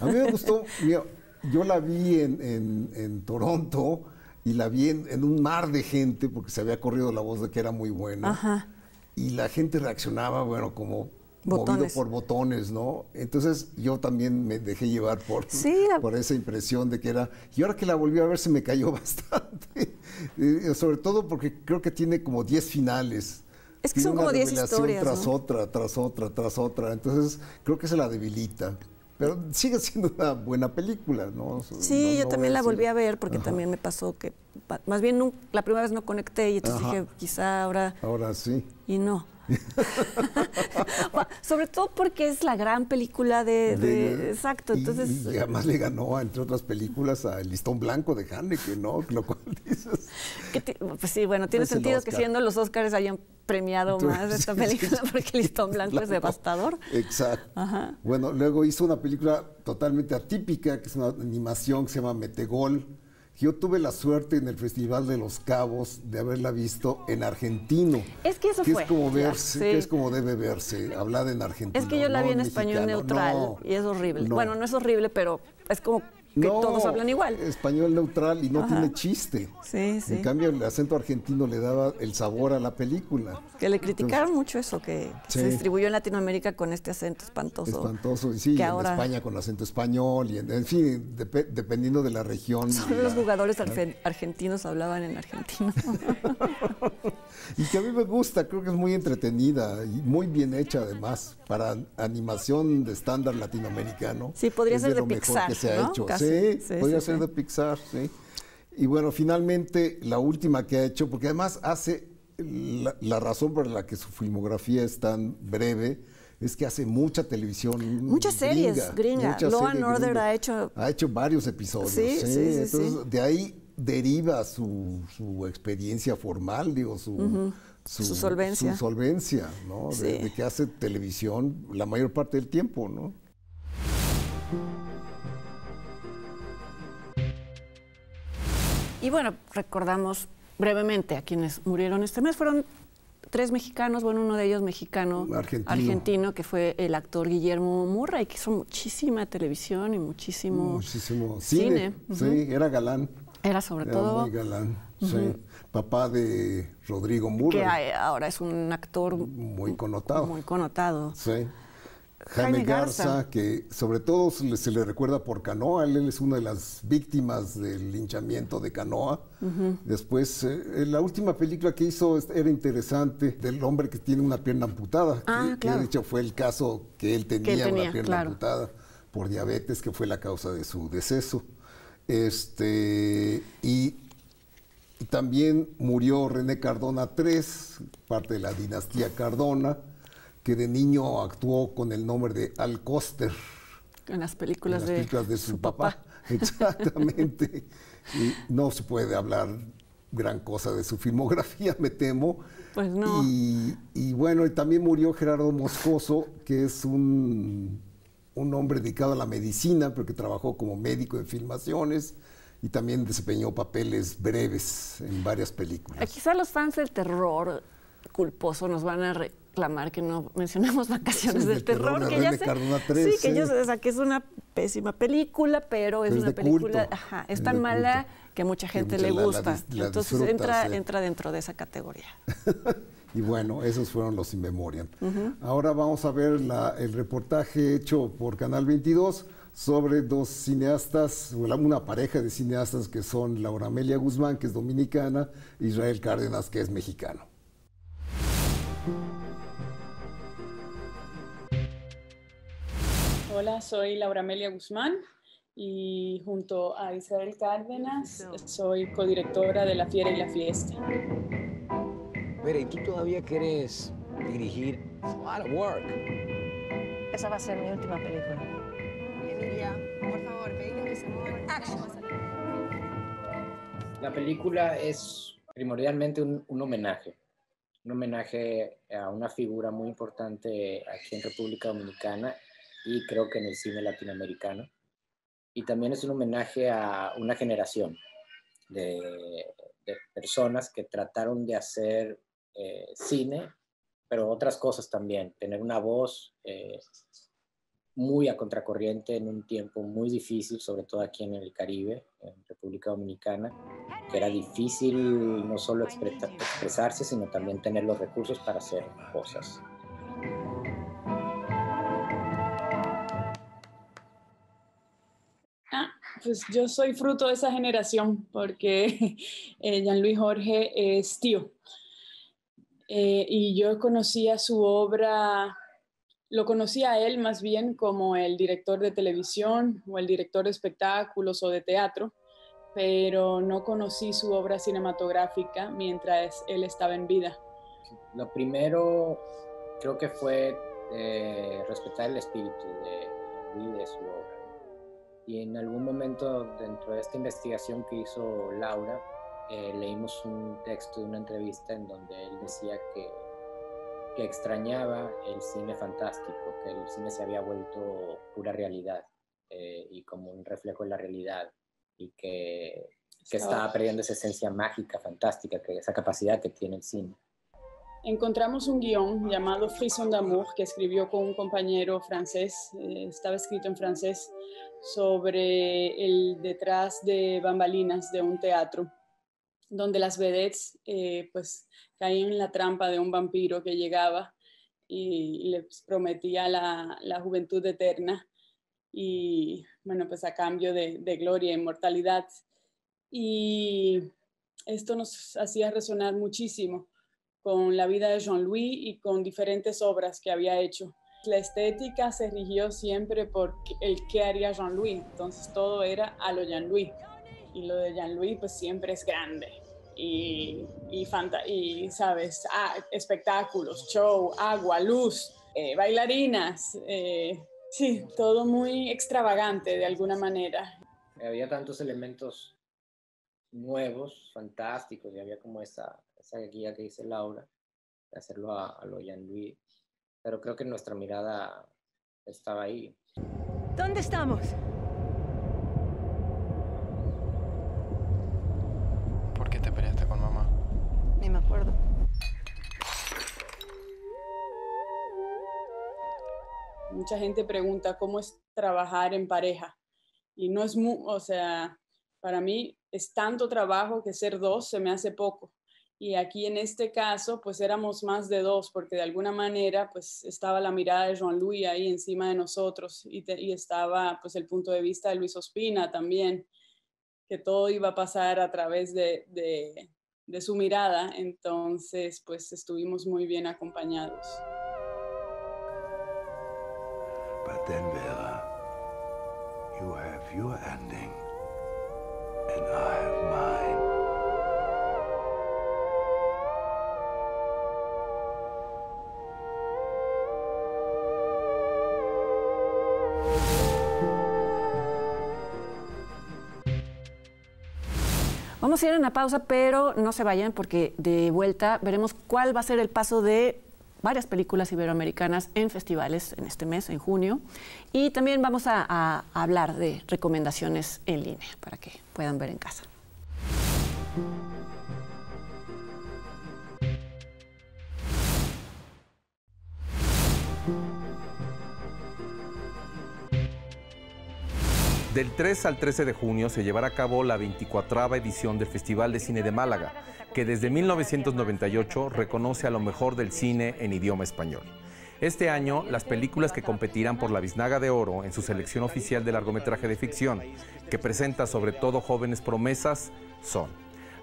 A mí me gustó, mira, yo la vi en, en, en Toronto y la vi en, un mar de gente porque se había corrido la voz de que era muy buena. Y la gente reaccionaba, bueno, como movido por botones, ¿no? Entonces yo también me dejé llevar por, por esa impresión de que era... Y ahora que la volví a ver se me cayó bastante, eh, eh, sobre todo porque creo que tiene como 10 finales. Es que son como 10 historias. Tras otra, tras otra, tras otra. Entonces creo que se la debilita. Pero sigue siendo una buena película, ¿no? Sí, yo también la volví a ver porque también me pasó que, más bien la primera vez no conecté y entonces dije, quizá ahora... Ahora sí. Y no. Sobre todo porque es la gran película de... exacto, y, entonces... además le ganó, entre otras películas, a listón blanco de Haneke, ¿no? Lo cual pues sí, bueno, tiene sentido que siendo los Oscars hayan premiado más esta película porque el listón blanco es devastador. Exacto. Bueno, luego hizo una película totalmente atípica, que es una animación que se llama Metegol, yo tuve la suerte en el Festival de los Cabos de haberla visto en argentino. Es que eso fue. Es como verse, que es como debe verse, hablar en argentino. Es que yo la vi en, español neutral y es horrible. Bueno, no es horrible, pero es como que todos hablan igual. Español neutral y no tiene chiste. En cambio, el acento argentino le daba el sabor a la película. Que le criticaron mucho eso, que, se distribuyó en Latinoamérica con este acento espantoso. Espantoso, y sí, en España con acento español, y en, fin, dependiendo de la región. Solo los jugadores argentinos hablaban en argentino. y que a mí me gusta, creo que es muy entretenida y muy bien hecha además para animación de estándar latinoamericano. Sí, podría ser de, Pixar, que se ¿no? hecho. Sí, podría ser de Pixar, sí. Y bueno, finalmente la última que ha hecho, porque además hace la, razón por la que su filmografía es tan breve, es que hace mucha televisión. Muchas series gringa. Mucha Law Order ha hecho. Ha hecho varios episodios. Sí, sí, sí Entonces, de ahí deriva su, experiencia formal, digo, su su, solvencia. Su solvencia, ¿no? De, que hace televisión la mayor parte del tiempo, ¿no? Y bueno, recordamos brevemente a quienes murieron este mes. Fueron tres mexicanos, bueno, uno de ellos mexicano, argentino, que fue el actor Guillermo Murray, que hizo muchísima televisión y muchísimo, cine. Sí, era galán. Era sobre todo. Muy galán Sí, papá de Rodrigo Murray. ahora es un actor muy connotado. Muy connotado. Sí. Jaime, Garza, que sobre todo se le, recuerda por Canoa, él es una de las víctimas del linchamiento de Canoa. Después, eh, eh, la última película que hizo era interesante, del hombre que tiene una pierna amputada, ah, que, claro. de hecho fue el caso que él tenía, una pierna amputada por diabetes, que fue la causa de su deceso. Este, y y También murió René Cardona III, parte de la dinastía Cardona, que de niño actuó con el nombre de Al Coster. En las películas, de, su, papá. Exactamente. y no se puede hablar gran cosa de su filmografía, me temo. Pues no. Y, bueno, y también murió Gerardo Moscoso, que es un, un hombre dedicado a la medicina, porque trabajó como médico en filmaciones y también desempeñó papeles breves en varias películas. Eh, quizá los fans del terror culposo nos van a reclamar que no mencionamos Vacaciones del Terror, que ya sé, sí, que es una pésima película, pero es, una película, es, tan mala que mucha gente le gusta, entonces entra entra dentro de esa categoría. Y bueno, esos fueron los In memoria. Ahora vamos a ver el reportaje hecho por Canal 22 sobre dos cineastas, una pareja de cineastas que son Laura Amelia Guzmán, que es dominicana, y e Israel Cárdenas, que es mexicano. Hola, soy Laura Amelia Guzmán y junto a Israel Cárdenas soy codirectora de La Fiera y la Fiesta. Pero, ¿y tú todavía quieres dirigir? work. Esa va a ser mi última película. Por favor, La película es primordialmente un, homenaje, un homenaje a una figura muy importante aquí en República Dominicana y creo que en el cine latinoamericano. Y también es un homenaje a una generación de, personas que trataron de hacer eh, cine, pero otras cosas también, tener una voz, eh, muy a contracorriente en un tiempo muy difícil, sobre todo aquí en el Caribe, en República Dominicana, que era difícil no solo expresarse, sino también tener los recursos para hacer cosas. Ah, pues yo soy fruto de esa generación porque Jean-Louis eh, Jorge es tío. Eh, y yo conocía su obra lo conocía él más bien como el director de televisión o el director de espectáculos o de teatro, pero no conocí su obra cinematográfica mientras él estaba en vida. Lo primero creo que fue eh, respetar el espíritu de, de su obra. Y en algún momento dentro de esta investigación que hizo Laura, eh, leímos un texto de una entrevista en donde él decía que que extrañaba el cine fantástico, que el cine se había vuelto pura realidad eh, y como un reflejo de la realidad y que, que estaba perdiendo esa esencia mágica, fantástica, que esa capacidad que tiene el cine. Encontramos un guión llamado Frisson d'amour que escribió con un compañero francés, eh, estaba escrito en francés, sobre el detrás de bambalinas de un teatro donde las vedettes eh, pues caían en la trampa de un vampiro que llegaba y les pues, prometía la, juventud eterna y bueno pues a cambio de, de gloria, e inmortalidad y esto nos hacía resonar muchísimo con la vida de Jean-Louis y con diferentes obras que había hecho. La estética se rigió siempre por el qué haría Jean-Louis, entonces todo era a lo Jean-Louis. Y lo de Jean-Louis pues siempre es grande, y, y, sabes, ah, espectáculos, show, agua, luz, eh, bailarinas, eh, sí, todo muy extravagante de alguna manera. Había tantos elementos nuevos, fantásticos, y había como esa, esa guía que dice Laura, de hacerlo a, a lo Jean-Louis, pero creo que nuestra mirada estaba ahí. ¿Dónde estamos? Mucha gente pregunta cómo es trabajar en pareja. Y no es, muy, o sea, para mí es tanto trabajo que ser dos se me hace poco. Y aquí en este caso, pues éramos más de dos, porque de alguna manera, pues estaba la mirada de Juan Luis ahí encima de nosotros y, estaba pues el punto de vista de Luis Ospina también, que todo iba a pasar a través de, de su mirada, entonces pues estuvimos muy bien acompañados. But then, Vera, you have your ending, and I Vamos a ir a una pausa, pero no se vayan porque de vuelta veremos cuál va a ser el paso de varias películas iberoamericanas en festivales en este mes, en junio. Y también vamos a, a hablar de recomendaciones en línea para que puedan ver en casa. Del 3 al 13 de junio se llevará a cabo la 24 edición del Festival de Cine de Málaga, que desde 1998 reconoce a lo mejor del cine en idioma español. Este año, las películas que competirán por la Biznaga de Oro en su selección oficial de largometraje de ficción, que presenta sobre todo jóvenes promesas, son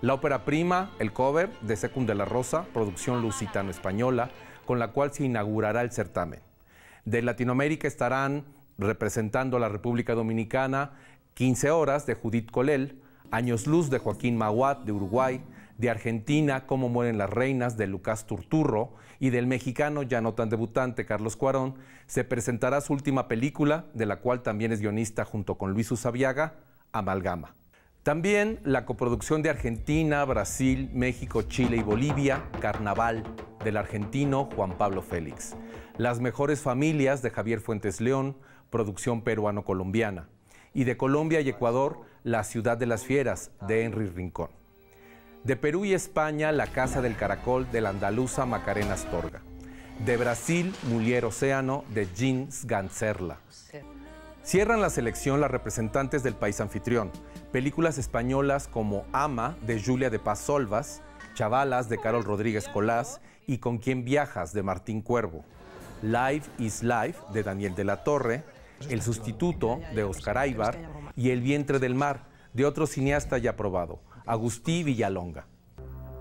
la ópera prima, el cover de Secund de la Rosa, producción lusitano-española, con la cual se inaugurará el certamen. De Latinoamérica estarán representando a la República Dominicana, 15 horas de Judith Colel, Años Luz de Joaquín Maguat de Uruguay, de Argentina, Cómo mueren las reinas de Lucas Turturro y del mexicano ya no tan debutante Carlos Cuarón, se presentará su última película, de la cual también es guionista junto con Luis Usabiaga, Amalgama. También la coproducción de Argentina, Brasil, México, Chile y Bolivia, Carnaval, del argentino Juan Pablo Félix. Las mejores familias de Javier Fuentes León, producción peruano-colombiana, y de Colombia y Ecuador, La ciudad de las fieras, de Henry Rincón. De Perú y España, La casa del caracol, de la andaluza Macarena Astorga. De Brasil, Mulier Océano, de Jeans Ganserla Cierran la selección las representantes del país anfitrión, películas españolas como Ama, de Julia de Paz Solvas, Chavalas, de Carol Rodríguez Colás, y Con quién viajas, de Martín Cuervo. ...Life is Life, de Daniel de la Torre, el sustituto de Oscar Aybar y El vientre del mar de otro cineasta ya aprobado, Agustín Villalonga.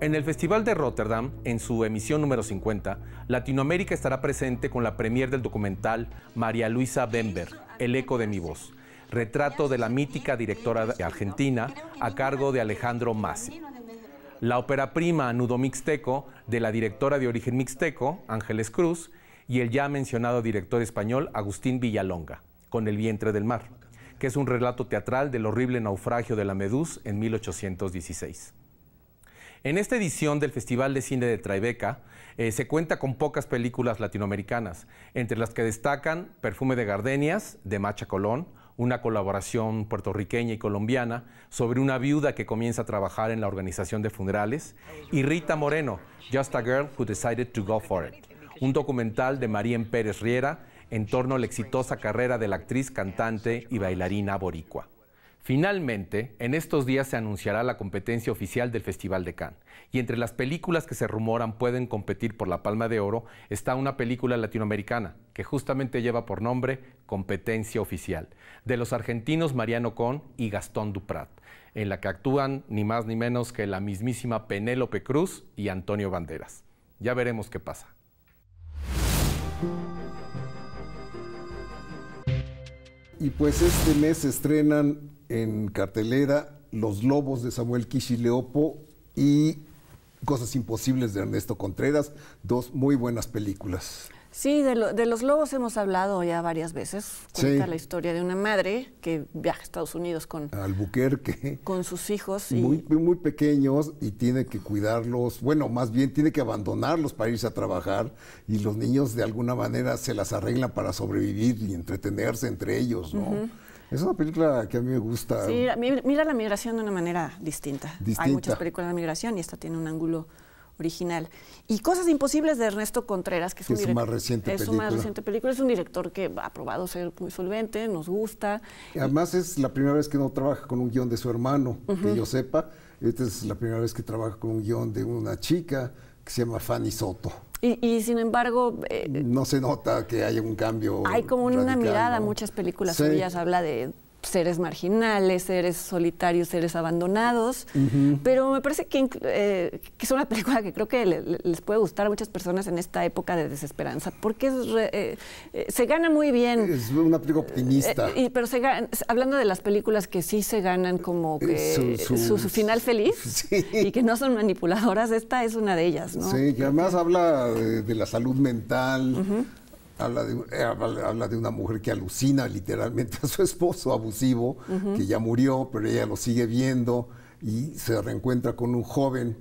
En el Festival de Rotterdam, en su emisión número 50, Latinoamérica estará presente con la premier del documental María Luisa Bember, El eco de mi voz, retrato de la mítica directora de argentina a cargo de Alejandro Masi. La ópera prima Nudo Mixteco de la directora de origen mixteco, Ángeles Cruz, y el ya mencionado director español Agustín Villalonga con el vientre del mar, que es un relato teatral del horrible naufragio de la medusa en 1816. En esta edición del Festival de Cine de Tribeca eh, se cuenta con pocas películas latinoamericanas, entre las que destacan Perfume de Gardenias, de Macha Colón, una colaboración puertorriqueña y colombiana sobre una viuda que comienza a trabajar en la organización de funerales, y Rita Moreno, Just a Girl Who Decided to Go For It, un documental de Marien Pérez Riera en torno a la exitosa carrera de la actriz, cantante y bailarina boricua. Finalmente, en estos días se anunciará la competencia oficial del Festival de Cannes, y entre las películas que se rumoran pueden competir por la Palma de Oro está una película latinoamericana que justamente lleva por nombre Competencia Oficial, de los argentinos Mariano Con y Gastón Duprat, en la que actúan ni más ni menos que la mismísima Penélope Cruz y Antonio Banderas. Ya veremos qué pasa. Y pues este mes se estrenan en cartelera Los Lobos de Samuel Kishileopo y Cosas Imposibles de Ernesto Contreras, dos muy buenas películas. Sí, de, los lobos hemos hablado ya varias veces. Cuenta la historia de una madre que viaja a Estados Unidos con... Albuquerque. Con sus hijos. Muy, muy pequeños y tiene que cuidarlos. Bueno, más bien tiene que abandonarlos para irse a trabajar y los niños de alguna manera se las arreglan para sobrevivir y entretenerse entre ellos, ¿no? Es una película que a mí me gusta. Sí, mira la migración de una manera distinta. Hay muchas películas de migración y esta tiene un ángulo original. Y Cosas Imposibles de Ernesto Contreras, que es, un su más reciente película. Es más reciente película, es un director que ha probado ser muy solvente, nos gusta. Además es la primera vez que no trabaja con un guión de su hermano, que yo sepa. Esta es la primera vez que trabaja con un guión de una chica que se llama Fanny Soto. Y, sin embargo... Eh, no se nota que haya un cambio. Hay como una mirada, muchas películas suyas, habla de seres marginales, seres solitarios, seres abandonados, pero me parece que, eh, que, es una película que creo que les puede gustar a muchas personas en esta época de desesperanza, porque eh, eh, se gana muy bien. Es una película optimista. y, pero hablando de las películas que sí se ganan como que su, final feliz y que no son manipuladoras, esta es una de ellas. ¿no? Sí, que además habla de, la salud mental, Habla de, eh, habla de, una mujer que alucina literalmente a su esposo abusivo, que ya murió, pero ella lo sigue viendo y se reencuentra con un joven.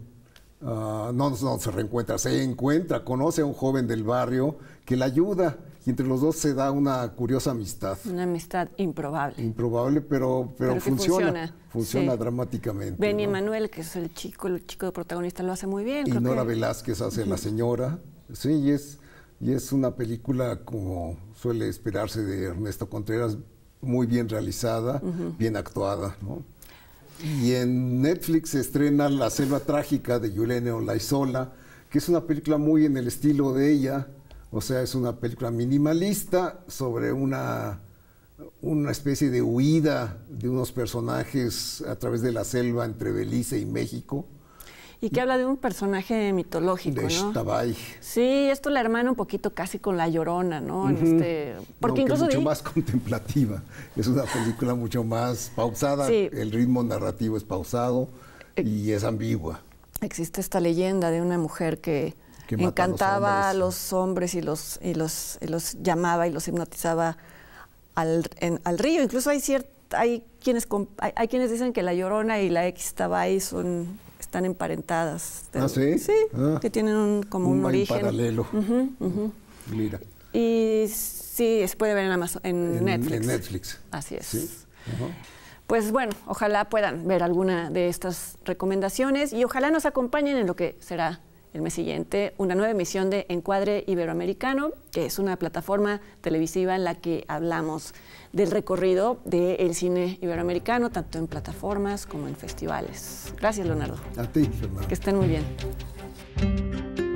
Ah, no, no se reencuentra, se encuentra, conoce a un joven del barrio que la ayuda y entre los dos se da una curiosa amistad. Una amistad improbable. Improbable, pero, pero, funciona. Funciona, dramáticamente. Benny Emanuel, Manuel, que es el chico, el chico protagonista, lo hace muy bien. Y Nora Velázquez hace la señora. Sí, es y es una película como suele esperarse de Ernesto Contreras, muy bien realizada, bien actuada. Y en Netflix se estrena La Selva Trágica de Yulene Olaizola, que es una película muy en el estilo de ella, o sea, es una película minimalista sobre una, una especie de huida de unos personajes a través de la selva entre Belice y México y que habla de un personaje mitológico, de ¿no? Sí, esto la hermana un poquito casi con La Llorona, ¿no? Este, porque incluso... Es mucho más contemplativa, es una película mucho más pausada, el ritmo narrativo es pausado eh, y es ambigua. Existe esta leyenda de una mujer que, encantaba a los hombres, y, los, y, los, los llamaba y los hipnotizaba al, al río. Incluso hay cierto hay quienes, hay, quienes dicen que la Llorona y la ex Tabay son están emparentadas. ¿Ah, sí? Ah, que tienen un, como un, origen. paralelo. Y sí, se puede ver en, Amazon, en, Netflix. En Netflix. Así es. Pues bueno, ojalá puedan ver alguna de estas recomendaciones y ojalá nos acompañen en lo que será el mes siguiente una nueva emisión de Encuadre Iberoamericano, que es una plataforma televisiva en la que hablamos del recorrido del cine iberoamericano, tanto en plataformas como en festivales. Gracias, Leonardo. A ti, Fernando. Que estén muy bien.